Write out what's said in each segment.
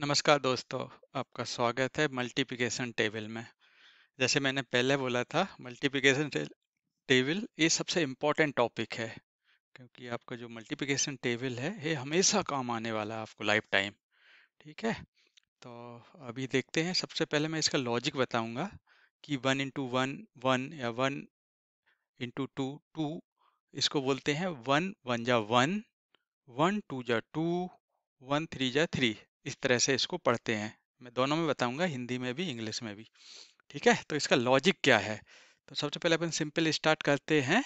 नमस्कार दोस्तों आपका स्वागत है मल्टीप्लिकेशन टेबल में जैसे मैंने पहले बोला था मल्टीप्लिकेशन टेबल ये सबसे इम्पोर्टेंट टॉपिक है क्योंकि आपका जो मल्टीप्लिकेशन टेबल है ये हमेशा काम आने वाला है आपको लाइफ टाइम ठीक है तो अभी देखते हैं सबसे पहले मैं इसका लॉजिक बताऊंगा कि वन इंटू वन वन या वन इंटू टू टू इसको बोलते हैं वन वन जा वन वन टू जा टू वन थ्री जा थ्री इस तरह से इसको पढ़ते हैं मैं दोनों में बताऊंगा हिंदी में भी इंग्लिश में भी ठीक है तो इसका लॉजिक क्या है तो सबसे पहले अपन सिंपल स्टार्ट करते हैं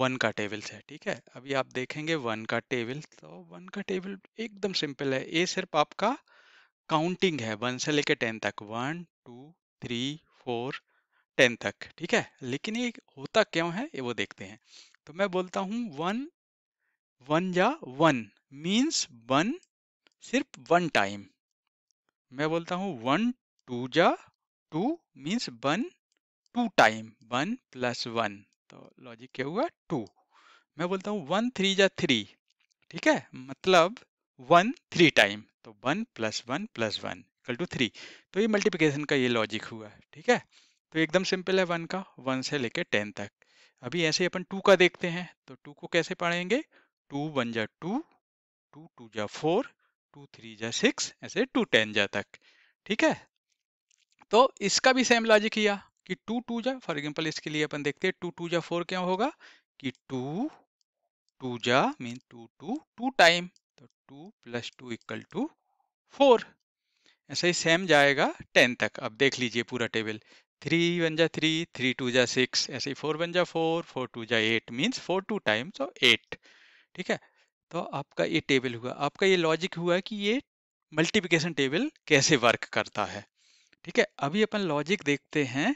वन का टेबल से ठीक है अभी आप देखेंगे वन का टेबल तो वन का टेबल एकदम सिंपल है ये सिर्फ आपका काउंटिंग है वन से लेकर टेन तक one two three four ten तक ठीक है लेकिन ये होता क्यों है ये वो देखते हैं तो मैं बोलता हूँ वन वन या वन मीन्स वन सिर्फ वन टाइम मैं बोलता हूँ वन टू जा two means one two time one plus one तो लॉजिक क्या हुआ टू मैं बोलता हूँ वन थ्री जा थ्री ठीक है मतलब वन थ्री टाइम तो one plus one plus one equal to three तो ये मल्टीप्लिकेशन का ये लॉजिक हुआ ठीक है तो एकदम सिंपल है वन का वन से लेकर टेन तक अभी ऐसे अपन टू का देखते हैं तो टू को कैसे पढ़ेंगे टू वन जा टू टू टू जा फोर टू थ्री जा सिक्स ऐसे टू टेन जा तक ठीक है तो इसका भी सेम लॉजिक किया कि टू टू जा फॉर एग्जाम्पल इसके लिए अपन देखते हैं टू टू जा फोर क्या होगा कि टू टू जा mean two two two time तो two plus two equal to four ऐसा ही सेम जाएगा टेन तक अब देख लीजिए पूरा टेबल थ्री वन जा थ्री थ्री टू जा सिक्स ऐसे ही फोर वन जा फोर फोर टू जा eight means four two times eight ठीक है तो आपका ये टेबल हुआ आपका ये लॉजिक हुआ कि ये मल्टीप्लिकेशन टेबल कैसे वर्क करता है ठीक है अभी अपन लॉजिक देखते हैं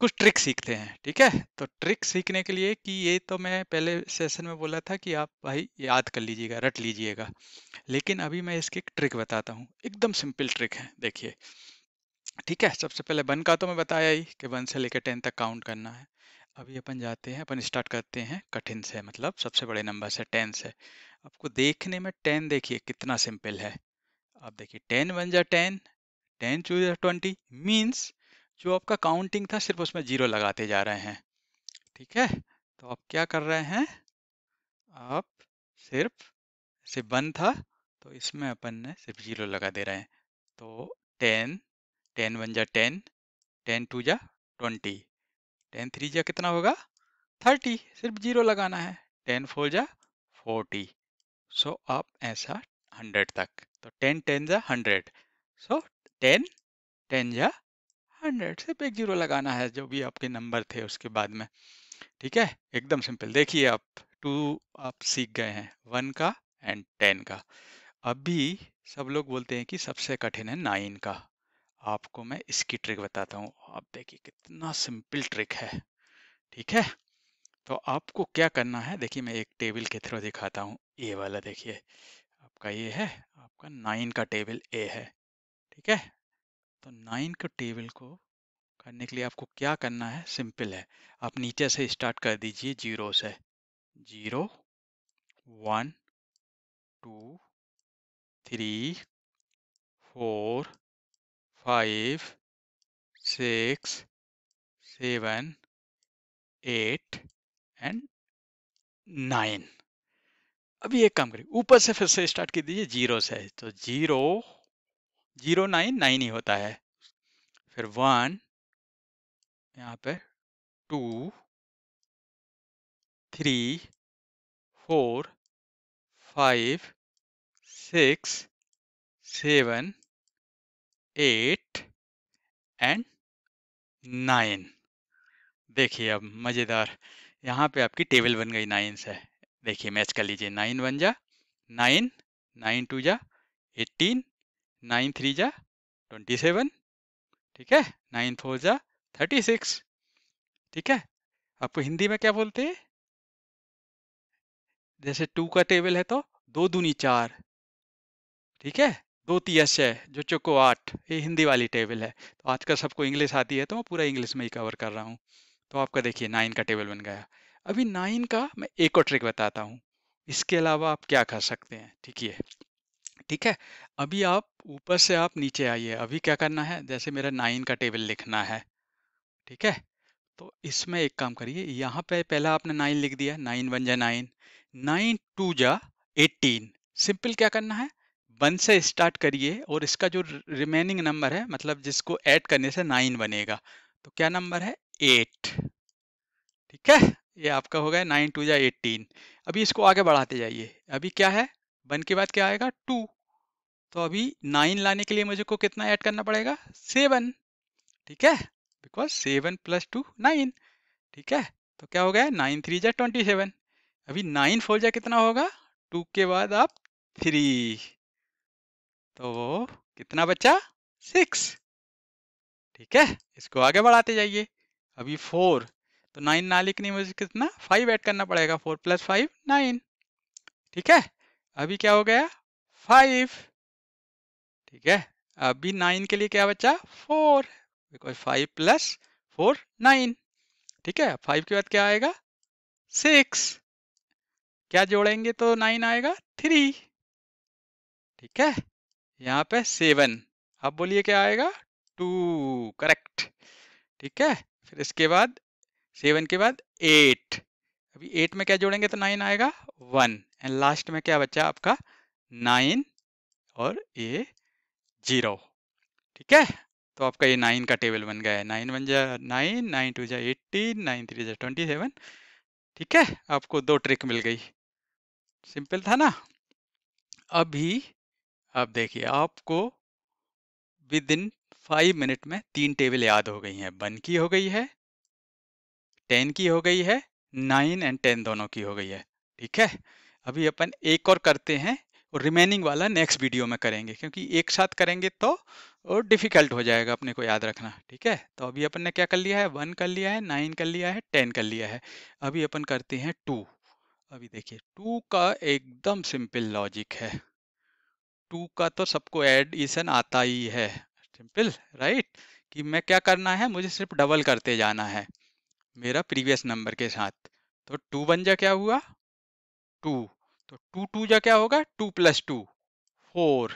कुछ ट्रिक सीखते हैं ठीक है तो ट्रिक सीखने के लिए कि ये तो मैं पहले सेशन में बोला था कि आप भाई याद कर लीजिएगा रट लीजिएगा लेकिन अभी मैं इसकी एक ट्रिक बताता हूँ एकदम सिंपल ट्रिक है देखिए ठीक है सबसे पहले वन का तो मैं बताया ही कि वन से लेकर टेन तक काउंट करना है अभी अपन जाते हैं अपन स्टार्ट करते हैं कठिन से मतलब सबसे बड़े नंबर से टेन से आपको देखने में टेन देखिए कितना सिंपल है आप देखिए टेन वन जा टेन टेन टू जा ट्वेंटी मीन्स जो आपका काउंटिंग था सिर्फ उसमें जीरो लगाते जा रहे हैं ठीक है तो आप क्या कर रहे हैं आप सिर्फ से वन था तो इसमें अपन ने सिर्फ जीरो लगा दे रहे हैं तो टेन टेन वन जा टेन टेन टू जा ट्वेंटी टेन थ्री जा कितना होगा थर्टी सिर्फ जीरो लगाना है टेन फोर जा फोर्टी सो अप ऐसा हंड्रेड तक तो टेन टेन जा हंड्रेड सो टेन टेन जा हंड्रेड सिर्फ एक जीरो लगाना है जो भी आपके नंबर थे उसके बाद में ठीक है एकदम सिंपल देखिए आप टू आप सीख गए हैं वन का एंड टेन का अभी सब लोग बोलते हैं कि सबसे कठिन है नाइन का आपको मैं इसकी ट्रिक बताता हूँ आप देखिए कितना सिंपल ट्रिक है ठीक है तो आपको क्या करना है देखिए मैं एक टेबल के थ्रू दिखाता हूँ ए वाला देखिए आपका ये है आपका नाइन का टेबल ए है ठीक है तो नाइन का टेबल को करने के लिए आपको क्या करना है सिंपल है आप नीचे से स्टार्ट कर दीजिए जीरो से zero one two three four five six seven eight and nine अभी एक काम करिए ऊपर से फिर से स्टार्ट कर दीजिए जीरो से तो जीरो जीरो नाइन नाइन ही होता है फिर वन यहाँ पे two three four five six seven eight and nine देखिए अब मज़ेदार यहाँ पे आपकी टेबल बन गई नाइन से देखिए मैच कर लीजिए नाइन वन जा नाइन नाइन टू जा एट्टीन नाइन थ्री जा ट्वेंटी सेवन ठीक है नाइन फोर जा थर्टी सिक्स ठीक है आपको हिंदी में क्या बोलते हैं जैसे टू का टेबल है तो दो दूनी चार ठीक है दो तीस है जो चौको आठ ये हिंदी वाली टेबल है तो आजकल सबको इंग्लिश आती है तो मैं पूरा इंग्लिश में ही कवर कर रहा हूँ तो आपका देखिए नाइन का टेबल बन गया अभी नाइन का मैं एक और ट्रिक बताता हूँ इसके अलावा आप क्या कर सकते हैं ठीक है ठीक है अभी आप ऊपर से आप नीचे आइए अभी क्या करना है जैसे मेरा नाइन का टेबल लिखना है ठीक है तो इसमें एक काम करिए यहाँ पे पहला आपने नाइन लिख दिया नाइन वन जा नाइन नाइन टू जा एटीन सिंपल क्या करना है वन से स्टार्ट करिए और इसका जो रिमेनिंग नंबर है मतलब जिसको ऐड करने से नाइन बनेगा तो क्या नंबर है एट ठीक है ये आपका हो गया नाइन टू या एट्टीन अभी इसको आगे बढ़ाते जाइए अभी क्या है वन के बाद क्या आएगा टू तो अभी नाइन लाने के लिए मुझे को कितना ऐड करना पड़ेगा सेवन ठीक है because seven plus two nine ठीक है तो क्या हो गया नाइन थ्री जा ट्वेंटी सेवन अभी नाइन फोर जा कितना होगा टू के बाद आप थ्री तो कितना बच्चा सिक्स ठीक है इसको आगे बढ़ाते जाइए अभी फोर तो नाइन ना लिखनी मुझे कितना फाइव ऐड करना पड़ेगा फोर प्लस फाइव नाइन ठीक है अभी क्या हो गया फाइव ठीक है अभी नाइन के लिए क्या बचा four because five plus four nine ठीक है फाइव के बाद क्या आएगा सिक्स क्या जोड़ेंगे तो नाइन आएगा थ्री ठीक है यहाँ पे सेवन अब बोलिए क्या आएगा टू करेक्ट ठीक है फिर इसके बाद सेवन के बाद एट अभी एट में क्या जोड़ेंगे तो नाइन आएगा वन एंड लास्ट में क्या बचा आपका नाइन और ए जीरो ठीक है तो आपका ये नाइन का टेबल बन गया है नाइन वन जा नाइन नाइन टू जा एट्टीन नाइन थ्री जा ट्वेंटी सेवन ठीक है आपको दो ट्रिक मिल गई सिंपल था ना अभी आप देखिए आपको विद इन फाइव मिनट में तीन टेबल याद हो गई हैं बन की हो गई है टेन की हो गई है नाइन एंड टेन दोनों की हो गई है ठीक है अभी अपन एक और करते हैं और रिमेनिंग वाला नेक्स्ट वीडियो में करेंगे क्योंकि एक साथ करेंगे तो और डिफिकल्ट हो जाएगा अपने को याद रखना ठीक है तो अभी अपन ने क्या कर लिया है वन कर लिया है नाइन कर लिया है टेन कर लिया है अभी अपन करते हैं टू अभी देखिए टू का एकदम सिंपल लॉजिक है टू का तो सबको एडिशन आता ही है सिंपल राइट कि मैं क्या करना है मुझे सिर्फ डबल करते जाना है मेरा प्रीवियस नंबर के साथ तो टू वन जा क्या हुआ टू तो टू टू जा क्या होगा two plus two four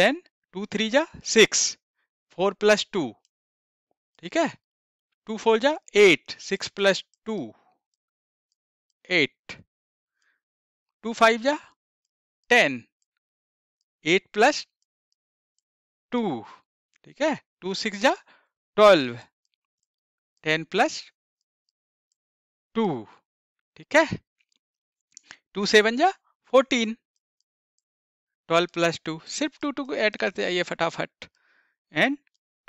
then two three जा सिक्स फोर प्लस टू ठीक है टू फोर जा eight six plus two eight two five जा टेन एट प्लस टू ठीक है टू सिक्स जा ट्वेल्व टेन प्लस टू ठीक है टू सेवन जा फोर्टीन ट्वेल्व प्लस टू सिर्फ टू टू को ऐड करते जाइए फटाफट एंड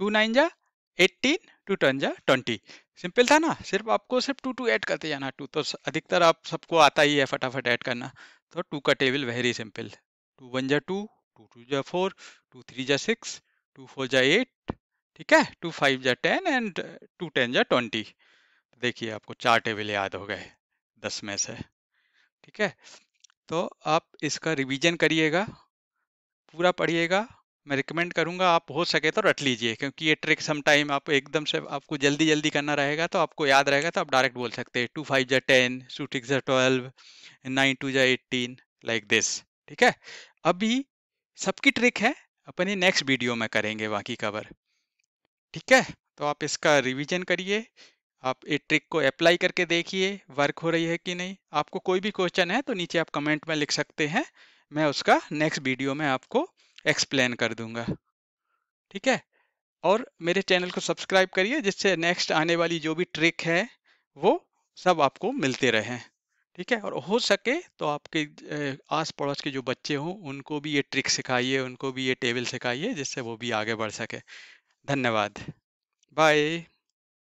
टू नाइन जा एट्टीन टू टन जा ट्वेंटी सिंपल था ना सिर्फ आपको सिर्फ टू टू ऐड करते जाना टू तो अधिकतर आप सबको आता ही है फटाफट ऐड करना तो टू का table very simple two one जा टू टू टू जा फोर टू थ्री जा सिक्स टू फोर जा एट ठीक है टू फाइव या टेन एंड टू टेन या ट्वेंटी देखिए आपको चार टेबल याद हो गए दस में से ठीक है तो आप इसका रिवीजन करिएगा पूरा पढ़िएगा मैं रिकमेंड करूंगा आप हो सके तो रट लीजिए क्योंकि ये ट्रिक सम टाइम आप एकदम से आपको जल्दी जल्दी करना रहेगा तो आपको याद रहेगा तो आप डायरेक्ट बोल सकते हैं टू फाइव जा टेन टू सिक्स जा ट्वेल्व नाइन टू जा एट्टीन लाइक दिस ठीक है अभी सबकी ट्रिक है अपनी नेक्स्ट वीडियो में करेंगे बाकी कवर ठीक है तो आप इसका रिवीजन करिए आप ये ट्रिक को अप्लाई करके देखिए वर्क हो रही है कि नहीं आपको कोई भी क्वेश्चन है तो नीचे आप कमेंट में लिख सकते हैं मैं उसका नेक्स्ट वीडियो में आपको एक्सप्लेन कर दूंगा ठीक है और मेरे चैनल को सब्सक्राइब करिए जिससे नेक्स्ट आने वाली जो भी ट्रिक है वो सब आपको मिलते रहें ठीक है और हो सके तो आपके आस पड़ोस के जो बच्चे हों उनको भी ये ट्रिक सिखाइए उनको भी ये टेबल सिखाइए जिससे वो भी आगे बढ़ सके धन्यवाद बाय